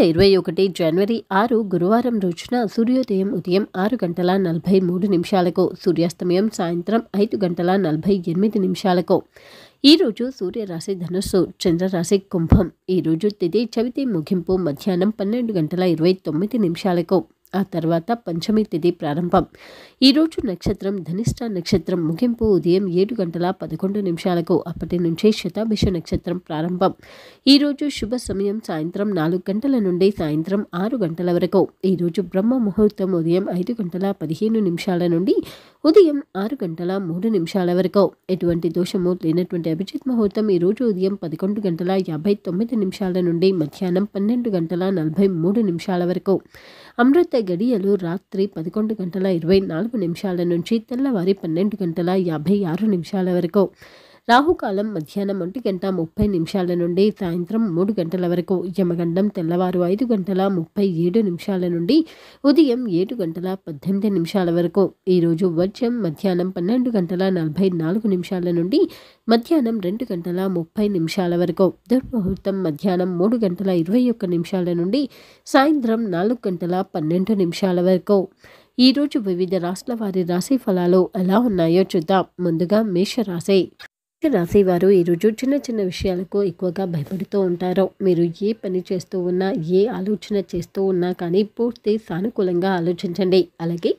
వేల ఇరవై ఒకటి జనవరి ఆరు గురువారం రోజున సూర్యోదయం ఉదయం ఆరు గంటల నలభై మూడు నిమిషాలకు సూర్యాస్తమయం సాయంత్రం ఐదు గంటల నలభై ఎనిమిది నిమిషాలకు ఈరోజు సూర్యరాశి ధనుస్సు చంద్రరాశి కుంభం ఈరోజు తిది చవితి ముగింపు మధ్యాహ్నం పన్నెండు గంటల ఇరవై తొమ్మిది నిమిషాలకు ఆ తర్వాత పంచమి తిథి ప్రారంభం ఈరోజు నక్షత్రం ధనిష్ట నక్షత్రం ముగింపు ఉదయం ఏడు గంటల పదకొండు నిమిషాలకు అప్పటి నుంచే శతాభిష నక్షత్రం ప్రారంభం ఈరోజు శుభ సమయం సాయంత్రం నాలుగు గంటల నుండి సాయంత్రం ఆరు గంటల వరకు ఈరోజు బ్రహ్మ ముహూర్తం ఉదయం ఐదు గంటల పదిహేను నిమిషాల నుండి ఉదయం ఆరు గంటల మూడు నిమిషాల వరకు ఎటువంటి దోషము లేనటువంటి అభిజిత్ ముహూర్తం ఈరోజు ఉదయం పదకొండు గంటల యాభై తొమ్మిది నిమిషాల నుండి మధ్యాహ్నం పన్నెండు గంటల నలభై మూడు నిమిషాల వరకు అమృతగడియలు రాత్రి పదకొండు గంటల ఇరవై నాలుగు నిమిషాల నుంచి తెల్లవారి పన్నెండు గంటల యాభై ఆరు నిమిషాల వరకు రాహుకాలం మధ్యాహ్నం ఒంటి గంట ముప్పై నిమిషాల నుండి సాయంత్రం మూడు గంటల వరకు యమగండం తెల్లవారు ఐదు గంటల ముప్పై ఏడు నిమిషాల నుండి ఉదయం ఏడు గంటల పద్దెనిమిది నిమిషాల వరకు ఈరోజు వర్జం మధ్యాహ్నం పన్నెండు గంటల నలభై నాలుగు నిమిషాల నుండి మధ్యాహ్నం రెండు గంటల ముప్పై నిమిషాల వరకు దుర్ముహూర్తం మధ్యాహ్నం మూడు గంటల ఇరవై ఒక్క నిమిషాల నుండి సాయంత్రం నాలుగు గంటల పన్నెండు నిమిషాల వరకు ఈరోజు వివిధ రాష్ట్ర వారి రాశి ఫలాలు ఎలా ఉన్నాయో చూద్దాం ముందుగా మేషరాశి రాశి వారు ఈరోజు చిన్న చిన్న విషయాలకు ఎక్కువగా భయపడుతూ ఉంటారు మీరు ఏ పని చేస్తూ ఉన్నా ఏ ఆలోచన చేస్తూ ఉన్నా కానీ పూర్తి సానుకూలంగా ఆలోచించండి అలాగే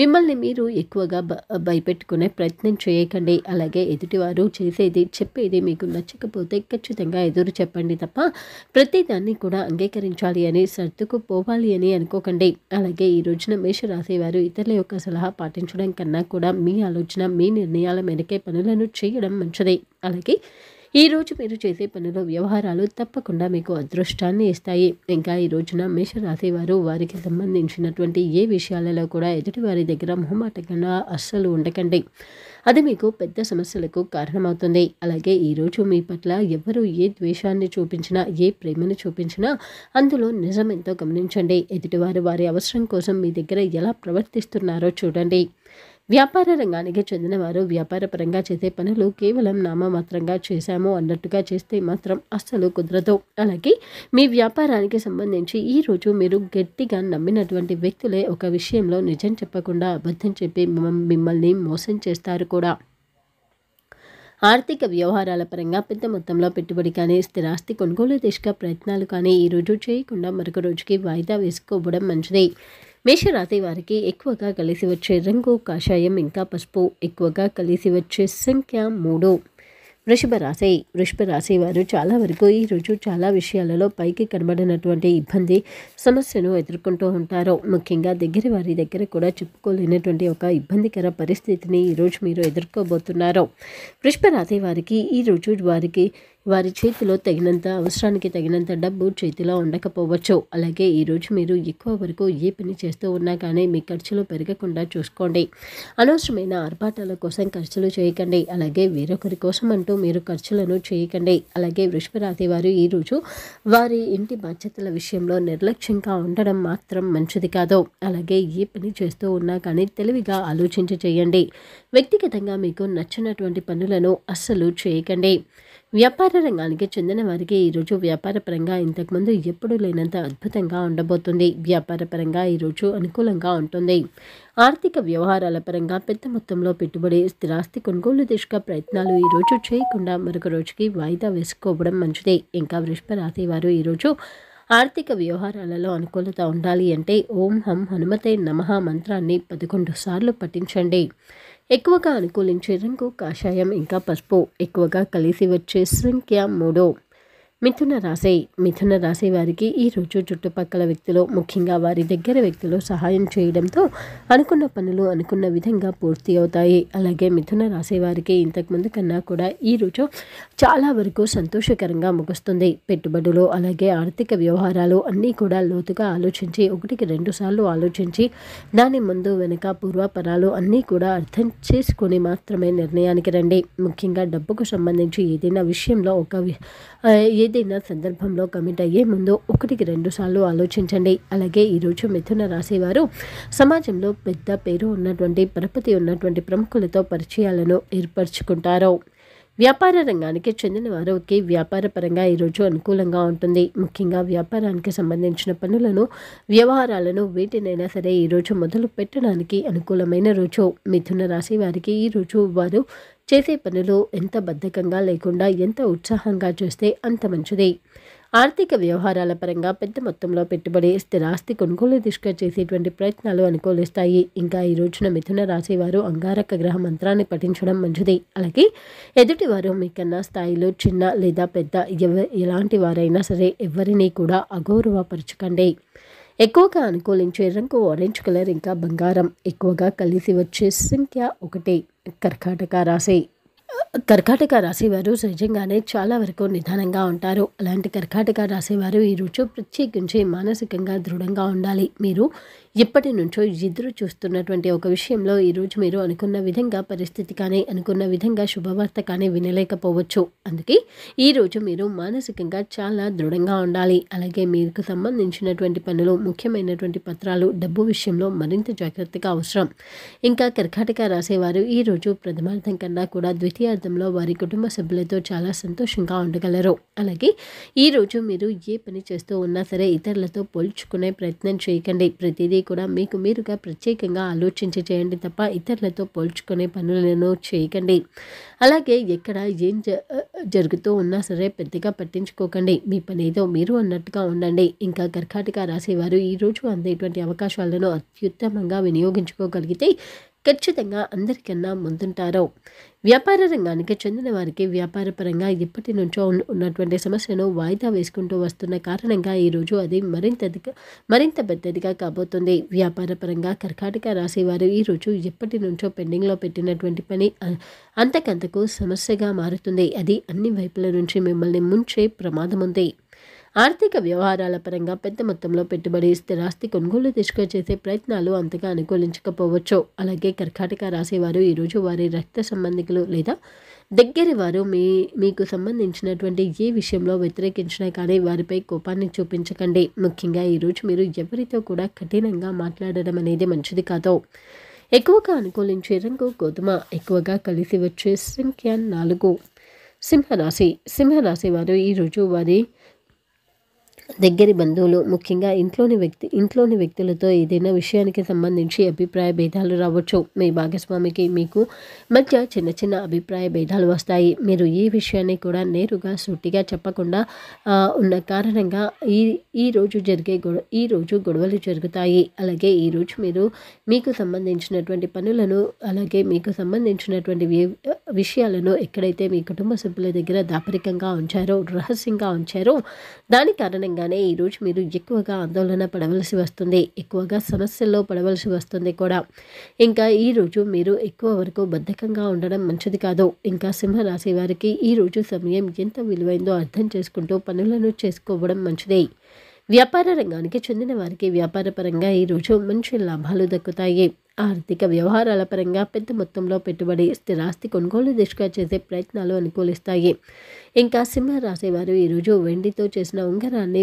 మిమ్మల్ని మీరు ఎక్కువగా భయపెట్టుకునే ప్రయత్నం చేయకండి అలాగే ఎదుటివారు చేసేది చెప్పేది మీకు నచ్చకపోతే ఖచ్చితంగా ఎదురు చెప్పండి తప్ప ప్రతిదాన్ని కూడా అంగీకరించాలి అని సర్దుకు పోవాలి అని అనుకోకండి అలాగే ఈ రోజున మేషరాశి వారు ఇతరుల యొక్క సలహా పాటించడం కన్నా కూడా మీ ఆలోచన మీ నిర్ణయాల మేరకే పనులను చేయడం మంచిది వస్తుంది అలాగే ఈరోజు మీరు చేసే పనుల వ్యవహారాలు తప్పకుండా మీకు అదృష్టాన్ని ఇస్తాయి ఇంకా ఈ రోజున మేషరాశి వారు వారికి సంబంధించినటువంటి ఏ విషయాలలో కూడా ఎదుటి వారి దగ్గర మొహమాటకంగా అస్సలు ఉండకండి అది మీకు పెద్ద సమస్యలకు కారణమవుతుంది అలాగే ఈరోజు మీ పట్ల ఎవరు ఏ ద్వేషాన్ని చూపించినా ఏ ప్రేమను చూపించినా అందులో నిజం ఎంతో గమనించండి ఎదుటివారు వారి అవసరం కోసం మీ దగ్గర ఎలా ప్రవర్తిస్తున్నారో చూడండి వ్యాపార రంగానికి చెందినవారు వ్యాపారపరంగా చేసే పనులు కేవలం నామమాత్రంగా చేశాము అన్నట్టుగా చేస్తే మాత్రం అస్సలు కుదరదు అలాగే మీ వ్యాపారానికి సంబంధించి ఈరోజు మీరు గట్టిగా నమ్మినటువంటి వ్యక్తులే ఒక విషయంలో నిజం చెప్పకుండా అబద్ధం చెప్పి మిమ్మల్ని మోసం చేస్తారు కూడా ఆర్థిక వ్యవహారాల పరంగా పెద్ద మొత్తంలో పెట్టుబడి కానీ స్థిరాస్తి కొనుగోలు దిశగా ప్రయత్నాలు కానీ ఈరోజు చేయకుండా మరొక రోజుకి వాయిదా వేసుకోవడం మంచిది మేషరాశి వారికి ఎక్కువగా కలిసి వచ్చే రంగు కాషాయం ఇంకా పసుపు ఎక్కువగా కలిసి వచ్చే సంఖ్య మూడు వృషభ రాశి వృషభ రాశి వారు చాలా వరకు ఈరోజు చాలా విషయాలలో పైకి కనబడినటువంటి ఇబ్బంది సమస్యను ఎదుర్కొంటూ ఉంటారు ముఖ్యంగా దగ్గర వారి దగ్గర కూడా చెప్పుకోలేనటువంటి ఒక ఇబ్బందికర పరిస్థితిని ఈరోజు మీరు ఎదుర్కోబోతున్నారు వృషభ రాశి వారికి ఈరోజు వారికి వారి చేతిలో తగినంత అవసరానికి తగినంత డబ్బు చేతిలో ఉండకపోవచ్చు అలాగే ఈరోజు మీరు ఎక్కువ వరకు ఏ పని చేస్తూ ఉన్నా కానీ మీ ఖర్చులు పెరగకుండా చూసుకోండి అనవసరమైన ఆర్భాటాల కోసం ఖర్చులు చేయకండి అలాగే వేరొకరి కోసం అంటూ మీరు ఖర్చులను చేయకండి అలాగే వృషభరాతి వారు ఈరోజు వారి ఇంటి బాధ్యతల విషయంలో నిర్లక్ష్యంగా ఉండడం మాత్రం మంచిది కాదు అలాగే ఏ పని చేస్తూ ఉన్నా కానీ తెలివిగా ఆలోచించి చేయండి వ్యక్తిగతంగా మీకు నచ్చినటువంటి పనులను అస్సలు చేయకండి వ్యాపార రంగానికి చెందిన వారికి ఈరోజు వ్యాపారపరంగా ఇంతకుముందు ఎప్పుడూ లేనంత అద్భుతంగా ఉండబోతుంది వ్యాపారపరంగా ఈరోజు అనుకూలంగా ఉంటుంది ఆర్థిక వ్యవహారాల పరంగా పెద్ద మొత్తంలో పెట్టుబడి స్థిరాస్తి కొనుగోలు దిశగా ప్రయత్నాలు ఈరోజు చేయకుండా మరొక రోజుకి వాయిదా వేసుకోవడం మంచిది ఇంకా రాశి వారు ఈరోజు ఆర్థిక వ్యవహారాలలో అనుకూలత ఉండాలి అంటే ఓం హం హనుమతే నమహ మంత్రాన్ని పదకొండు సార్లు పఠించండి ఎక్కువగా అనుకూలించే రంగు కాషాయం ఇంకా పసుపు ఎక్కువగా కలిసి వచ్చే సంఖ్య మూడు మిథున రాశి మిథున రాశి వారికి ఈరోజు చుట్టుపక్కల వ్యక్తులు ముఖ్యంగా వారి దగ్గర వ్యక్తులు సహాయం చేయడంతో అనుకున్న పనులు అనుకున్న విధంగా పూర్తి అవుతాయి అలాగే మిథున రాశి వారికి ఇంతకుముందు కన్నా కూడా ఈరోజు చాలా వరకు సంతోషకరంగా ముగుస్తుంది పెట్టుబడులు అలాగే ఆర్థిక వ్యవహారాలు అన్నీ కూడా లోతుగా ఆలోచించి ఒకటికి రెండు సార్లు ఆలోచించి దాని ముందు వెనుక పూర్వపరాలు అన్నీ కూడా అర్థం చేసుకుని మాత్రమే నిర్ణయానికి రండి ముఖ్యంగా డబ్బుకు సంబంధించి ఏదైనా విషయంలో ఒక ఏదైనా సందర్భంలో కమిట్ అయ్యే ముందు ఒకటికి రెండు సార్లు ఆలోచించండి అలాగే ఈరోజు మిథున రాశివారు సమాజంలో పెద్ద పేరు ఉన్నటువంటి పరపతి ఉన్నటువంటి ప్రముఖులతో పరిచయాలను ఏర్పరచుకుంటారు వ్యాపార రంగానికి చెందిన వారికి వ్యాపారపరంగా ఈరోజు అనుకూలంగా ఉంటుంది ముఖ్యంగా వ్యాపారానికి సంబంధించిన పనులను వ్యవహారాలను వీటినైనా సరే ఈరోజు మొదలు పెట్టడానికి అనుకూలమైన రోజు మిథున రాశి వారికి ఈరోజు వారు చేసే పనిలో ఎంత బద్ధకంగా లేకుండా ఎంత ఉత్సాహంగా చూస్తే అంత మంచిది ఆర్థిక వ్యవహారాల పరంగా పెద్ద మొత్తంలో పెట్టుబడి స్థిరాస్తి కొనుగోలు దిశగా చేసేటువంటి ప్రయత్నాలు అనుకూలిస్తాయి ఇంకా ఈ రోజున మిథున వారు అంగారక గ్రహ మంత్రాన్ని పఠించడం మంచిది అలాగే ఎదుటివారు మీకన్నా స్థాయిలో చిన్న లేదా పెద్ద ఎవ ఎలాంటి వారైనా సరే ఎవరినీ కూడా అగౌరవపరచకండి ఎక్కువగా అనుకూలించే రంగు ఆరెంజ్ కలర్ ఇంకా బంగారం ఎక్కువగా కలిసి వచ్చే సంఖ్య ఒకటి కర్కాటక రాశి కర్కాటక రాసేవారు సహజంగానే చాలా వరకు నిదానంగా ఉంటారు అలాంటి కర్కాటక రాసేవారు ఈ రోజు ప్రత్యేకించి మానసికంగా దృఢంగా ఉండాలి మీరు ఎప్పటి నుంచో ఎదురు చూస్తున్నటువంటి ఒక విషయంలో ఈరోజు మీరు అనుకున్న విధంగా పరిస్థితి కానీ అనుకున్న విధంగా శుభవార్త కానీ వినలేకపోవచ్చు అందుకే ఈరోజు మీరు మానసికంగా చాలా దృఢంగా ఉండాలి అలాగే మీకు సంబంధించినటువంటి పనులు ముఖ్యమైనటువంటి పత్రాలు డబ్బు విషయంలో మరింత జాగ్రత్తగా అవసరం ఇంకా కర్కాటక రాసేవారు ఈరోజు ప్రథమార్థం కన్నా కూడా ద్వితీయ జీవితంలో వారి కుటుంబ సభ్యులతో చాలా సంతోషంగా ఉండగలరు అలాగే ఈరోజు మీరు ఏ పని చేస్తూ ఉన్నా సరే ఇతరులతో పోల్చుకునే ప్రయత్నం చేయకండి ప్రతిదీ కూడా మీకు మీరుగా ప్రత్యేకంగా ఆలోచించి చేయండి తప్ప ఇతరులతో పోల్చుకునే పనులను చేయకండి అలాగే ఎక్కడ ఏం జరుగుతూ ఉన్నా సరే పెద్దగా పట్టించుకోకండి మీ పని ఏదో మీరు అన్నట్టుగా ఉండండి ఇంకా కర్కాటక రాసేవారు ఈరోజు అందేటువంటి అవకాశాలను అత్యుత్తమంగా వినియోగించుకోగలిగితే ఖచ్చితంగా అందరికన్నా ముందుంటారు వ్యాపార రంగానికి చెందిన వారికి వ్యాపారపరంగా ఇప్పటి నుంచో ఉన్నటువంటి సమస్యను వాయిదా వేసుకుంటూ వస్తున్న కారణంగా ఈరోజు అది మరింత మరింత పెద్దదిగా కాబోతుంది వ్యాపారపరంగా కర్కాటక రాశి వారు ఈరోజు ఎప్పటి నుంచో పెండింగ్లో పెట్టినటువంటి పని అంతకంతకు సమస్యగా మారుతుంది అది అన్ని వైపుల నుంచి మిమ్మల్ని ముంచే ప్రమాదం ఉంది ఆర్థిక వ్యవహారాల పరంగా పెద్ద మొత్తంలో పెట్టుబడి స్థిరాస్తి కొనుగోలు దిశగా చేసే ప్రయత్నాలు అంతగా అనుకూలించకపోవచ్చు అలాగే కర్కాటక రాసేవారు ఈరోజు వారి రక్త సంబంధికులు లేదా దగ్గరి వారు మీ మీకు సంబంధించినటువంటి ఏ విషయంలో వ్యతిరేకించినా కానీ వారిపై కోపాన్ని చూపించకండి ముఖ్యంగా ఈరోజు మీరు ఎవరితో కూడా కఠినంగా మాట్లాడడం అనేది మంచిది కాదు ఎక్కువగా అనుకూలించే రంగు గోధుమ ఎక్కువగా కలిసి వచ్చే సంఖ్య నాలుగు సింహరాశి సింహరాశి వారు ఈరోజు వారి దగ్గరి బంధువులు ముఖ్యంగా ఇంట్లోని వ్యక్తి ఇంట్లోని వ్యక్తులతో ఏదైనా విషయానికి సంబంధించి అభిప్రాయ భేదాలు రావచ్చు మీ భాగస్వామికి మీకు మధ్య చిన్న చిన్న అభిప్రాయ భేదాలు వస్తాయి మీరు ఈ విషయాన్ని కూడా నేరుగా సూటిగా చెప్పకుండా ఉన్న కారణంగా ఈ ఈ రోజు జరిగే గొడ ఈ రోజు గొడవలు జరుగుతాయి అలాగే ఈరోజు మీరు మీకు సంబంధించినటువంటి పనులను అలాగే మీకు సంబంధించినటువంటి విషయాలను ఎక్కడైతే మీ కుటుంబ సభ్యుల దగ్గర దాపరికంగా ఉంచారో రహస్యంగా ఉంచారో దాని కారణంగా కారణంగానే ఈరోజు మీరు ఎక్కువగా ఆందోళన పడవలసి వస్తుంది ఎక్కువగా సమస్యల్లో పడవలసి వస్తుంది కూడా ఇంకా ఈరోజు మీరు ఎక్కువ వరకు బద్ధకంగా ఉండడం మంచిది కాదు ఇంకా సింహరాశి వారికి ఈరోజు సమయం ఎంత విలువైందో అర్థం చేసుకుంటూ పనులను చేసుకోవడం మంచిదే వ్యాపార రంగానికి చెందిన వారికి వ్యాపారపరంగా ఈరోజు మంచి లాభాలు దక్కుతాయి ఆర్థిక వ్యవహారాల పరంగా పెద్ద మొత్తంలో పెట్టుబడి స్థిరాస్తి కొనుగోలు దిశగా చేసే ప్రయత్నాలు అనుకూలిస్తాయి ఇంకా సింహ రాశివారు ఈరోజు వెండితో చేసిన ఉంగరాన్ని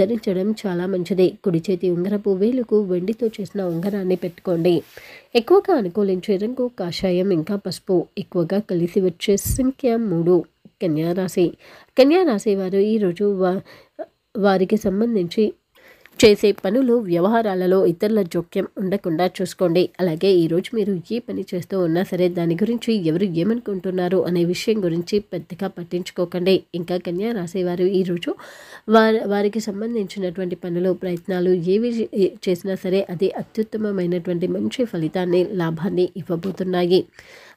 ధరించడం చాలా మంచిది కుడి చేతి ఉంగరపు వేలుకు వెండితో చేసిన ఉంగరాన్ని పెట్టుకోండి ఎక్కువగా అనుకూలించే రంగు కాషాయం ఇంకా పసుపు ఎక్కువగా కలిసి వచ్చే సంఖ్య మూడు రాశి కన్యా రాశి వారు ఈరోజు వా వారికి సంబంధించి చేసే పనులు వ్యవహారాలలో ఇతరుల జోక్యం ఉండకుండా చూసుకోండి అలాగే ఈరోజు మీరు ఏ పని చేస్తూ ఉన్నా సరే దాని గురించి ఎవరు ఏమనుకుంటున్నారు అనే విషయం గురించి పెద్దగా పట్టించుకోకండి ఇంకా కన్యా రాసేవారు ఈరోజు వారి వారికి సంబంధించినటువంటి పనులు ప్రయత్నాలు ఏవి చేసినా సరే అది అత్యుత్తమమైనటువంటి మంచి ఫలితాన్ని లాభాన్ని ఇవ్వబోతున్నాయి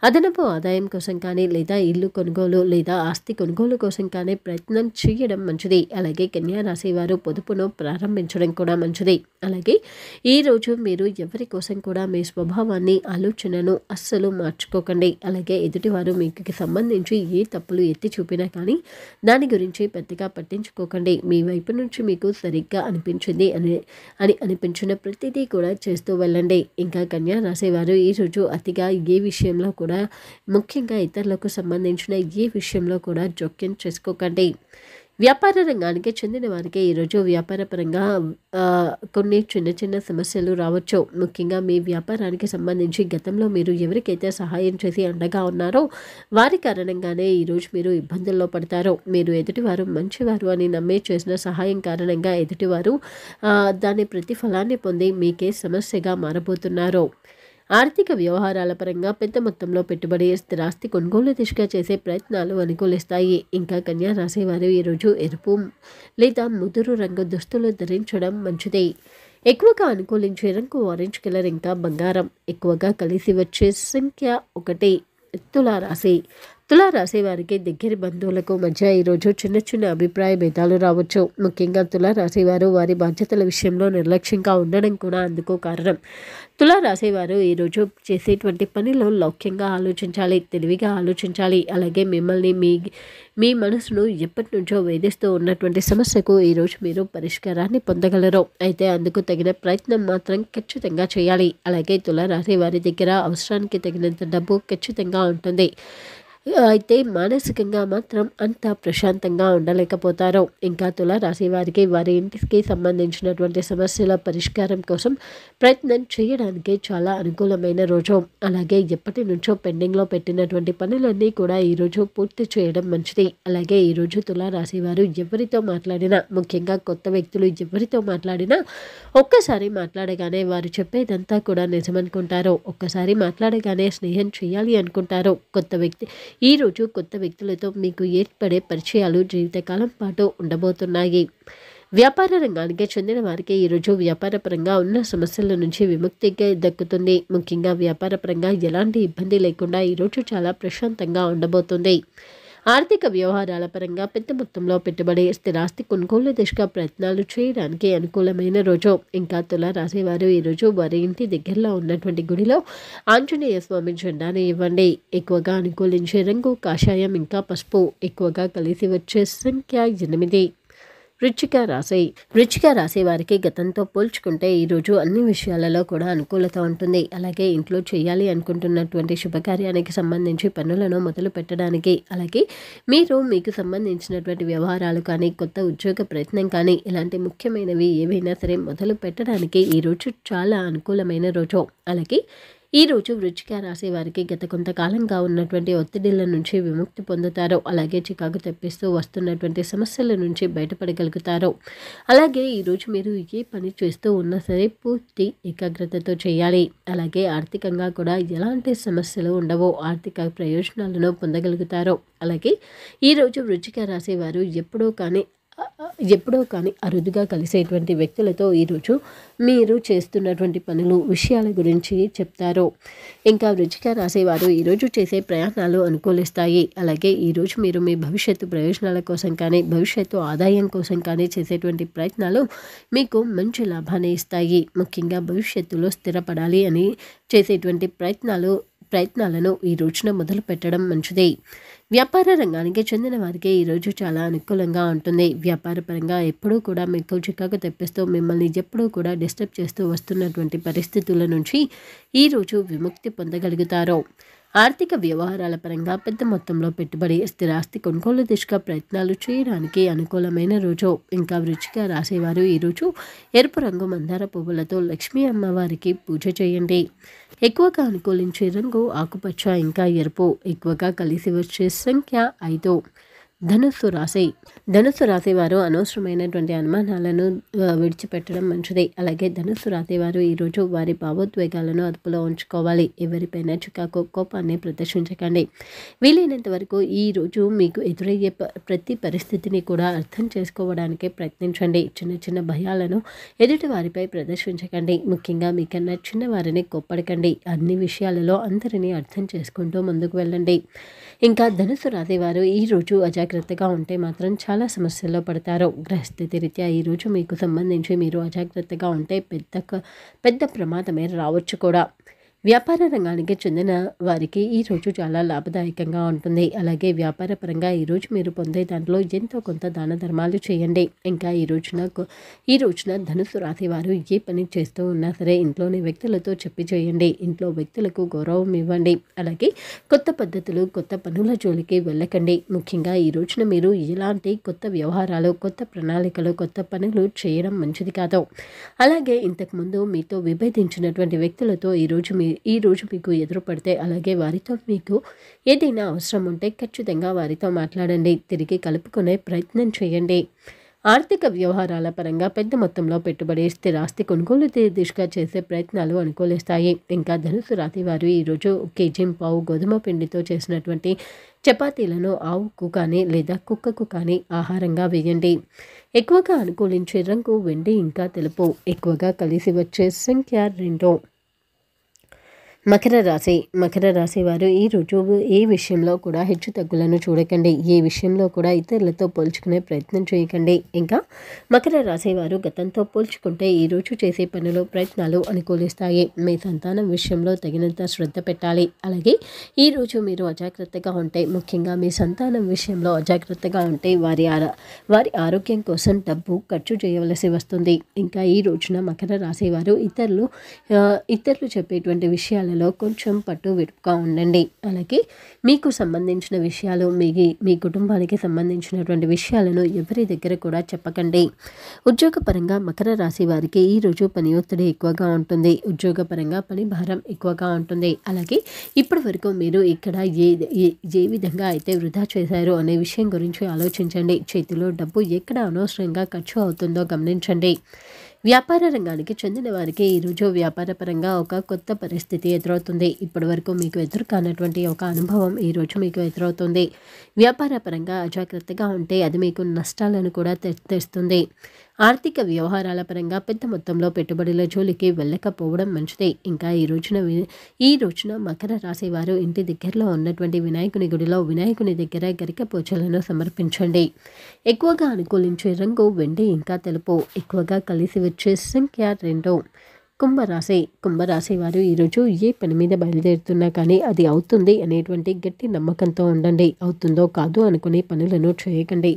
అదనపు ఆదాయం కోసం కానీ లేదా ఇల్లు కొనుగోలు లేదా ఆస్తి కొనుగోలు కోసం కానీ ప్రయత్నం చేయడం మంచిది అలాగే రాశి వారు పొదుపును ప్రారంభించడం కూడా మంచిది అలాగే ఈరోజు మీరు ఎవరి కోసం కూడా మీ స్వభావాన్ని ఆలోచనను అస్సలు మార్చుకోకండి అలాగే ఎదుటివారు మీకు సంబంధించి ఏ తప్పులు ఎత్తి చూపినా కానీ దాని గురించి పెద్దగా పట్టించుకోకండి మీ వైపు నుంచి మీకు సరిగ్గా అనిపించింది అని అని అనిపించిన ప్రతిదీ కూడా చేస్తూ వెళ్ళండి ఇంకా కన్యా రాసేవారు ఈరోజు అతిగా ఏ విషయంలో కూడా కూడా ముఖ్యంగా ఇతరులకు సంబంధించిన ఏ విషయంలో కూడా జోక్యం చేసుకోకండి వ్యాపార రంగానికి చెందిన వారికి ఈరోజు వ్యాపారపరంగా కొన్ని చిన్న చిన్న సమస్యలు రావచ్చు ముఖ్యంగా మీ వ్యాపారానికి సంబంధించి గతంలో మీరు ఎవరికైతే సహాయం చేసి అండగా ఉన్నారో వారి కారణంగానే ఈరోజు మీరు ఇబ్బందుల్లో పడతారు మీరు ఎదుటివారు మంచివారు అని నమ్మి చేసిన సహాయం కారణంగా ఎదుటివారు దాని ప్రతిఫలాన్ని పొంది మీకే సమస్యగా మారబోతున్నారు ఆర్థిక వ్యవహారాల పరంగా పెద్ద మొత్తంలో పెట్టుబడి స్థిరాస్తి కొనుగోలు దిశగా చేసే ప్రయత్నాలు అనుకూలిస్తాయి ఇంకా కన్యా వారు ఈరోజు ఎరుపు లేదా ముదురు రంగు దుస్తులు ధరించడం మంచిది ఎక్కువగా అనుకూలించే రంగు ఆరెంజ్ కలర్ ఇంకా బంగారం ఎక్కువగా కలిసి వచ్చే సంఖ్య ఒకటి తులారాశి తులారాశి వారికి దగ్గరి బంధువులకు మధ్య ఈరోజు చిన్న చిన్న అభిప్రాయ భేదాలు రావచ్చు ముఖ్యంగా తులారాశి వారు వారి బాధ్యతల విషయంలో నిర్లక్ష్యంగా ఉండడం కూడా అందుకు కారణం రాసేవారు ఈరోజు చేసేటువంటి పనిలో లౌక్యంగా ఆలోచించాలి తెలివిగా ఆలోచించాలి అలాగే మిమ్మల్ని మీ మీ మనసును ఎప్పటి నుంచో వేధిస్తూ ఉన్నటువంటి సమస్యకు ఈరోజు మీరు పరిష్కారాన్ని పొందగలరు అయితే అందుకు తగిన ప్రయత్నం మాత్రం ఖచ్చితంగా చేయాలి అలాగే తులారాశి వారి దగ్గర అవసరానికి తగినంత డబ్బు ఖచ్చితంగా ఉంటుంది అయితే మానసికంగా మాత్రం అంత ప్రశాంతంగా ఉండలేకపోతారు ఇంకా తులారాశి వారికి వారి ఇంటికి సంబంధించినటువంటి సమస్యల పరిష్కారం కోసం ప్రయత్నం చేయడానికి చాలా అనుకూలమైన రోజు అలాగే ఎప్పటి నుంచో పెండింగ్లో పెట్టినటువంటి పనులన్నీ కూడా ఈరోజు పూర్తి చేయడం మంచిది అలాగే ఈరోజు తులారాశి వారు ఎవరితో మాట్లాడినా ముఖ్యంగా కొత్త వ్యక్తులు ఎవరితో మాట్లాడినా ఒక్కసారి మాట్లాడగానే వారు చెప్పేదంతా కూడా నిజమనుకుంటారు ఒక్కసారి మాట్లాడగానే స్నేహం చేయాలి అనుకుంటారు కొత్త వ్యక్తి ఈరోజు కొత్త వ్యక్తులతో మీకు ఏర్పడే పరిచయాలు జీవితకాలం పాటు ఉండబోతున్నాయి వ్యాపార రంగానికి చెందిన వారికి ఈరోజు వ్యాపారపరంగా ఉన్న సమస్యల నుంచి విముక్తిగా దక్కుతుంది ముఖ్యంగా వ్యాపారపరంగా ఎలాంటి ఇబ్బంది లేకుండా ఈరోజు చాలా ప్రశాంతంగా ఉండబోతుంది ఆర్థిక వ్యవహారాల పరంగా పెద్ద మొత్తంలో పెట్టుబడి స్థిరాస్తి కొనుగోలు దిశగా ప్రయత్నాలు చేయడానికి అనుకూలమైన రోజు ఇంకా తుల రాసేవారు ఈరోజు వారి ఇంటి దగ్గరలో ఉన్నటువంటి గుడిలో ఆంజనేయ స్వామి జెండాను ఇవ్వండి ఎక్కువగా అనుకూలించే రంగు కాషాయం ఇంకా పసుపు ఎక్కువగా కలిసి వచ్చే సంఖ్య ఎనిమిది వృచ్చిక రాశి వృచ్చిక రాశి వారికి గతంతో పోల్చుకుంటే ఈరోజు అన్ని విషయాలలో కూడా అనుకూలత ఉంటుంది అలాగే ఇంట్లో చేయాలి అనుకుంటున్నటువంటి శుభకార్యానికి సంబంధించి పనులను మొదలు పెట్టడానికి అలాగే మీరు మీకు సంబంధించినటువంటి వ్యవహారాలు కానీ కొత్త ఉద్యోగ ప్రయత్నం కానీ ఇలాంటి ముఖ్యమైనవి ఏవైనా సరే మొదలు పెట్టడానికి ఈరోజు చాలా అనుకూలమైన రోజు అలాగే ఈరోజు వృచ్చిక రాసే వారికి గత కొంతకాలంగా ఉన్నటువంటి ఒత్తిడిల నుంచి విముక్తి పొందుతారో అలాగే చికాకు తెప్పిస్తూ వస్తున్నటువంటి సమస్యల నుంచి బయటపడగలుగుతారో అలాగే ఈరోజు మీరు ఏ పని చేస్తూ ఉన్నా సరే పూర్తి ఏకాగ్రతతో చేయాలి అలాగే ఆర్థికంగా కూడా ఎలాంటి సమస్యలు ఉండవో ఆర్థిక ప్రయోజనాలను పొందగలుగుతారో అలాగే ఈరోజు వృచ్చిక రాసేవారు ఎప్పుడూ కానీ ఎప్పుడో కానీ అరుదుగా కలిసేటువంటి వ్యక్తులతో ఈరోజు మీరు చేస్తున్నటువంటి పనులు విషయాల గురించి చెప్తారు ఇంకా రుచిగా రాసేవారు ఈరోజు చేసే ప్రయాణాలు అనుకూలిస్తాయి అలాగే ఈరోజు మీరు మీ భవిష్యత్తు ప్రయోజనాల కోసం కానీ భవిష్యత్తు ఆదాయం కోసం కానీ చేసేటువంటి ప్రయత్నాలు మీకు మంచి లాభాన్ని ఇస్తాయి ముఖ్యంగా భవిష్యత్తులో స్థిరపడాలి అని చేసేటువంటి ప్రయత్నాలు ప్రయత్నాలను ఈ రోజున మొదలు పెట్టడం మంచిది వ్యాపార రంగానికి చెందిన వారికి ఈరోజు చాలా అనుకూలంగా ఉంటుంది వ్యాపారపరంగా ఎప్పుడూ కూడా మీకు చికాకు తెప్పిస్తూ మిమ్మల్ని ఎప్పుడూ కూడా డిస్టర్బ్ చేస్తూ వస్తున్నటువంటి పరిస్థితుల నుంచి ఈరోజు విముక్తి పొందగలుగుతారు ఆర్థిక వ్యవహారాల పరంగా పెద్ద మొత్తంలో పెట్టుబడి స్థిరాస్తి కొనుగోలు దిశగా ప్రయత్నాలు చేయడానికి అనుకూలమైన రోజు ఇంకా రుచిగా రాసేవారు ఈరోజు ఎరుపు రంగు మందార పువ్వులతో లక్ష్మీ అమ్మవారికి పూజ చేయండి ఎక్కువగా అనుకూలించే రంగు ఆకుపచ్చ ఇంకా ఎరుపు ఎక్కువగా కలిసి వచ్చే సంఖ్య ఐదు ధనుస్సు రాశి ధనుస్సు రాశి వారు అనవసరమైనటువంటి అనుమానాలను విడిచిపెట్టడం మంచిది అలాగే ధనుస్సు రాశి వారు ఈరోజు వారి భావోద్వేగాలను అదుపులో ఉంచుకోవాలి ఎవరిపైన చికాకు కోపాన్ని ప్రదర్శించకండి వీలైనంత వరకు ఈరోజు మీకు ఎదురయ్యే ప్రతి పరిస్థితిని కూడా అర్థం చేసుకోవడానికి ప్రయత్నించండి చిన్న చిన్న భయాలను ఎదుటి వారిపై ప్రదర్శించకండి ముఖ్యంగా మీకన్నా చిన్న వారిని కోప్పడకండి అన్ని విషయాలలో అందరినీ అర్థం చేసుకుంటూ ముందుకు వెళ్ళండి ఇంకా ధనుసు రాశి వారు ఈరోజు అజాగ్రత్త అజాగ్రత్తగా ఉంటే మాత్రం చాలా సమస్యల్లో పడతారు గ్రహస్థితి రీత్యా ఈరోజు మీకు సంబంధించి మీరు అజాగ్రత్తగా ఉంటే పెద్ద పెద్ద ప్రమాదమే రావచ్చు కూడా వ్యాపార రంగానికి చెందిన వారికి ఈరోజు చాలా లాభదాయకంగా ఉంటుంది అలాగే వ్యాపార పరంగా ఈరోజు మీరు పొందే దాంట్లో ఎంతో కొంత దాన ధర్మాలు చేయండి ఇంకా ఈ రోజున ఈ రోజున ధనుసు రాశి వారు ఏ పని చేస్తూ ఉన్నా సరే ఇంట్లోని వ్యక్తులతో చెప్పి చేయండి ఇంట్లో వ్యక్తులకు గౌరవం ఇవ్వండి అలాగే కొత్త పద్ధతులు కొత్త పనుల జోలికి వెళ్ళకండి ముఖ్యంగా ఈ రోజున మీరు ఎలాంటి కొత్త వ్యవహారాలు కొత్త ప్రణాళికలు కొత్త పనులు చేయడం మంచిది కాదు అలాగే ఇంతకుముందు మీతో విభేదించినటువంటి వ్యక్తులతో ఈరోజు మీ ఈరోజు మీకు ఎదురుపడితే అలాగే వారితో మీకు ఏదైనా అవసరం ఉంటే ఖచ్చితంగా వారితో మాట్లాడండి తిరిగి కలుపుకునే ప్రయత్నం చేయండి ఆర్థిక వ్యవహారాల పరంగా పెద్ద మొత్తంలో పెట్టుబడి స్థిరాస్తి కొనుగోలు దిశగా చేసే ప్రయత్నాలు అనుకూలిస్తాయి ఇంకా ధనుసు రాతి వారు ఈరోజు కేజీ పావు గోధుమ పిండితో చేసినటువంటి చపాతీలను ఆవుకు కానీ లేదా కుక్కకు కానీ ఆహారంగా వేయండి ఎక్కువగా అనుకూలించే రంగు వెండి ఇంకా తెలుపు ఎక్కువగా కలిసి వచ్చే సంఖ్య రెండో మకర రాశి మకర రాశి వారు ఈ ఏ విషయంలో కూడా హెచ్చు తగ్గులను చూడకండి ఏ విషయంలో కూడా ఇతరులతో పోల్చుకునే ప్రయత్నం చేయకండి ఇంకా మకర రాశి వారు గతంతో పోల్చుకుంటే ఈరోజు చేసే పనులు ప్రయత్నాలు అనుకూలిస్తాయి మీ సంతానం విషయంలో తగినంత శ్రద్ధ పెట్టాలి అలాగే ఈరోజు మీరు అజాగ్రత్తగా ఉంటే ముఖ్యంగా మీ సంతానం విషయంలో అజాగ్రత్తగా ఉంటే వారి ఆర వారి ఆరోగ్యం కోసం డబ్బు ఖర్చు చేయవలసి వస్తుంది ఇంకా ఈ రోజున మకర రాశి వారు ఇతరులు ఇతరులు చెప్పేటువంటి విషయాలను విషయాలలో కొంచెం పట్టు విడుపుగా ఉండండి అలాగే మీకు సంబంధించిన విషయాలు మీ మీ కుటుంబానికి సంబంధించినటువంటి విషయాలను ఎవరి దగ్గర కూడా చెప్పకండి ఉద్యోగపరంగా మకర రాశి వారికి ఈరోజు పని ఒత్తిడి ఎక్కువగా ఉంటుంది ఉద్యోగపరంగా పని భారం ఎక్కువగా ఉంటుంది అలాగే ఇప్పటి వరకు మీరు ఇక్కడ ఏ ఏ విధంగా అయితే వృధా చేశారు అనే విషయం గురించి ఆలోచించండి చేతిలో డబ్బు ఎక్కడ అనవసరంగా ఖర్చు అవుతుందో గమనించండి వ్యాపార రంగానికి చెందిన వారికి ఈరోజు పరంగా ఒక కొత్త పరిస్థితి ఎదురవుతుంది ఇప్పటి వరకు మీకు ఎదురు కానటువంటి ఒక అనుభవం ఈరోజు మీకు ఎదురవుతుంది వ్యాపారపరంగా అజాగ్రత్తగా ఉంటే అది మీకు నష్టాలను కూడా తెస్తుంది ఆర్థిక వ్యవహారాల పరంగా పెద్ద మొత్తంలో పెట్టుబడుల జోలికి వెళ్ళకపోవడం మంచిదే ఇంకా ఈ రోజున ఈ రోజున మకర రాశి వారు ఇంటి దగ్గరలో ఉన్నటువంటి వినాయకుని గుడిలో వినాయకుని దగ్గర గరిక పూజలను సమర్పించండి ఎక్కువగా అనుకూలించే రంగు వెండి ఇంకా తెలుపు ఎక్కువగా కలిసి వచ్చే సంఖ్య రెండు కుంభరాశి కుంభరాశి వారు ఈరోజు ఏ పని మీద బయలుదేరుతున్నా కానీ అది అవుతుంది అనేటువంటి గట్టి నమ్మకంతో ఉండండి అవుతుందో కాదు అనుకునే పనులను చేయకండి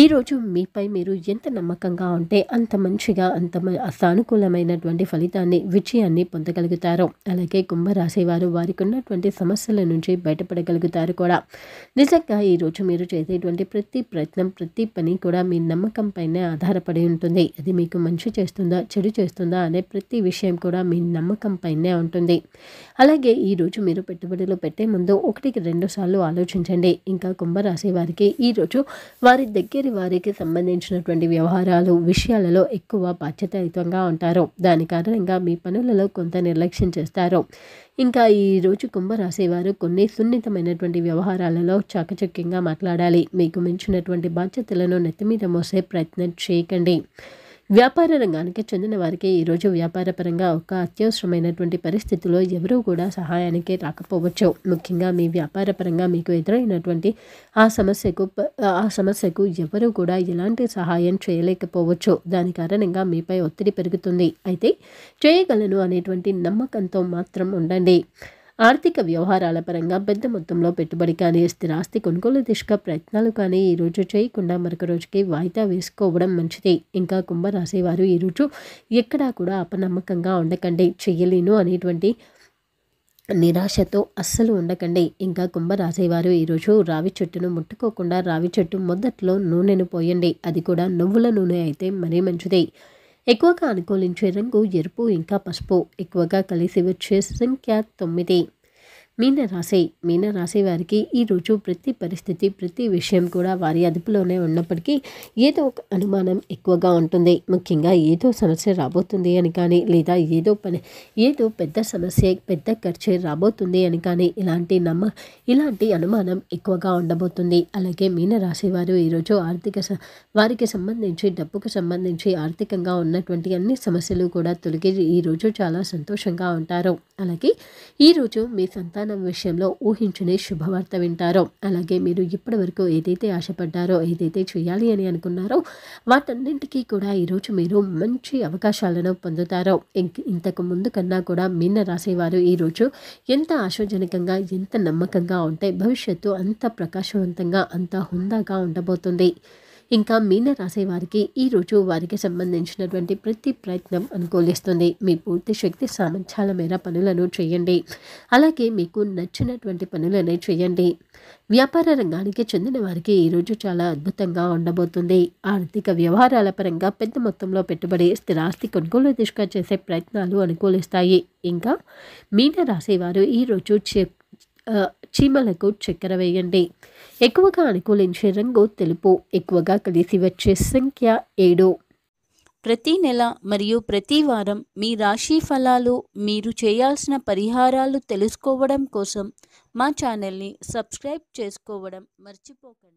ఈరోజు మీపై మీరు ఎంత నమ్మకంగా ఉంటే అంత మంచిగా అంత సానుకూలమైనటువంటి ఫలితాన్ని విజయాన్ని పొందగలుగుతారు అలాగే కుంభరాశి వారు వారికి ఉన్నటువంటి సమస్యల నుంచి బయటపడగలుగుతారు కూడా నిజంగా ఈరోజు మీరు చేసేటువంటి ప్రతి ప్రయత్నం ప్రతి పని కూడా మీ నమ్మకం ఆధారపడి ఉంటుంది అది మీకు మంచి చేస్తుందా చెడు చేస్తుందా అనే ప్రతి విషయం కూడా మీ నమ్మకం పైనే ఉంటుంది అలాగే ఈరోజు మీరు పెట్టుబడులు పెట్టే ముందు ఒకటికి రెండు సార్లు ఆలోచించండి ఇంకా కుంభరాశి వారికి ఈరోజు వారి దగ్గర మధ్యగిరి వారికి సంబంధించినటువంటి వ్యవహారాలు విషయాలలో ఎక్కువ బాధ్యతాయుతంగా ఉంటారు దాని కారణంగా మీ పనులలో కొంత నిర్లక్ష్యం చేస్తారు ఇంకా ఈరోజు కుంభరాశి వారు కొన్ని సున్నితమైనటువంటి వ్యవహారాలలో చాకచక్యంగా మాట్లాడాలి మీకు మించినటువంటి బాధ్యతలను నెత్తిమీద మోసే ప్రయత్నం చేయకండి వ్యాపార రంగానికి చెందిన వారికి ఈరోజు వ్యాపారపరంగా ఒక అత్యవసరమైనటువంటి పరిస్థితుల్లో ఎవరూ కూడా సహాయానికి రాకపోవచ్చు ముఖ్యంగా మీ వ్యాపారపరంగా మీకు ఎదురైనటువంటి ఆ సమస్యకు ఆ సమస్యకు ఎవరూ కూడా ఎలాంటి సహాయం చేయలేకపోవచ్చు దాని కారణంగా మీపై ఒత్తిడి పెరుగుతుంది అయితే చేయగలను అనేటువంటి నమ్మకంతో మాత్రం ఉండండి ఆర్థిక వ్యవహారాల పరంగా పెద్ద మొత్తంలో పెట్టుబడి కానీ స్థిరాస్తి కొనుగోలు దిశగా ప్రయత్నాలు కానీ ఈరోజు చేయకుండా మరొక రోజుకి వాయిదా వేసుకోవడం మంచిది ఇంకా కుంభరాశి వారు ఈరోజు ఎక్కడా కూడా అపనమ్మకంగా ఉండకండి చెయ్యలేను అనేటువంటి నిరాశతో అస్సలు ఉండకండి ఇంకా వారు ఈరోజు రావి చెట్టును ముట్టుకోకుండా రావి చెట్టు మొదట్లో నూనెను పోయండి అది కూడా నువ్వుల నూనె అయితే మరీ మంచిది ఎక్కువగా అనుకూలించే రంగు ఎరుపు ఇంకా పసుపు ఎక్కువగా కలిసి వచ్చే సంఖ్య తొమ్మిది మీనరాశి మీనరాశి వారికి ఈరోజు ప్రతి పరిస్థితి ప్రతి విషయం కూడా వారి అదుపులోనే ఉన్నప్పటికీ ఏదో ఒక అనుమానం ఎక్కువగా ఉంటుంది ముఖ్యంగా ఏదో సమస్య రాబోతుంది అని కానీ లేదా ఏదో పని ఏదో పెద్ద సమస్య పెద్ద ఖర్చు రాబోతుంది అని కానీ ఇలాంటి నమ్మ ఇలాంటి అనుమానం ఎక్కువగా ఉండబోతుంది అలాగే మీనరాశి వారు ఈరోజు ఆర్థిక వారికి సంబంధించి డబ్బుకు సంబంధించి ఆర్థికంగా ఉన్నటువంటి అన్ని సమస్యలు కూడా తొలగి ఈరోజు చాలా సంతోషంగా ఉంటారు అలాగే ఈరోజు మీ సంతానం సంతానం విషయంలో ఊహించునే శుభవార్త వింటారో అలాగే మీరు ఇప్పటివరకు ఏదైతే ఆశపడ్డారో ఏదైతే చేయాలి అని అనుకున్నారో వాటన్నింటికీ కూడా ఈరోజు మీరు మంచి అవకాశాలను పొందుతారో ఇంతకు ముందు కన్నా కూడా మిన్న రాసేవారు ఈరోజు ఎంత ఆశాజనకంగా ఎంత నమ్మకంగా ఉంటే భవిష్యత్తు అంత ప్రకాశవంతంగా అంత హుందాగా ఉండబోతుంది ఇంకా మీనరాశి వారికి ఈరోజు వారికి సంబంధించినటువంటి ప్రతి ప్రయత్నం అనుకూలిస్తుంది మీ పూర్తి శక్తి సామర్థ్యాల మేర పనులను చేయండి అలాగే మీకు నచ్చినటువంటి పనులనే చేయండి వ్యాపార రంగానికి చెందిన వారికి ఈరోజు చాలా అద్భుతంగా ఉండబోతుంది ఆర్థిక వ్యవహారాల పరంగా పెద్ద మొత్తంలో పెట్టుబడి స్థిరాస్తి కొనుగోలు దిశగా చేసే ప్రయత్నాలు అనుకూలిస్తాయి ఇంకా మీన రాసేవారు ఈరోజు చీమలకు చక్కెర వేయండి ఎక్కువగా అనుకూలించే రంగు తెలుపు ఎక్కువగా కలిసి వచ్చే సంఖ్య ఏడు ప్రతి నెల మరియు ప్రతి వారం మీ రాశి ఫలాలు మీరు చేయాల్సిన పరిహారాలు తెలుసుకోవడం కోసం మా ఛానల్ని సబ్స్క్రైబ్ చేసుకోవడం మర్చిపోకండి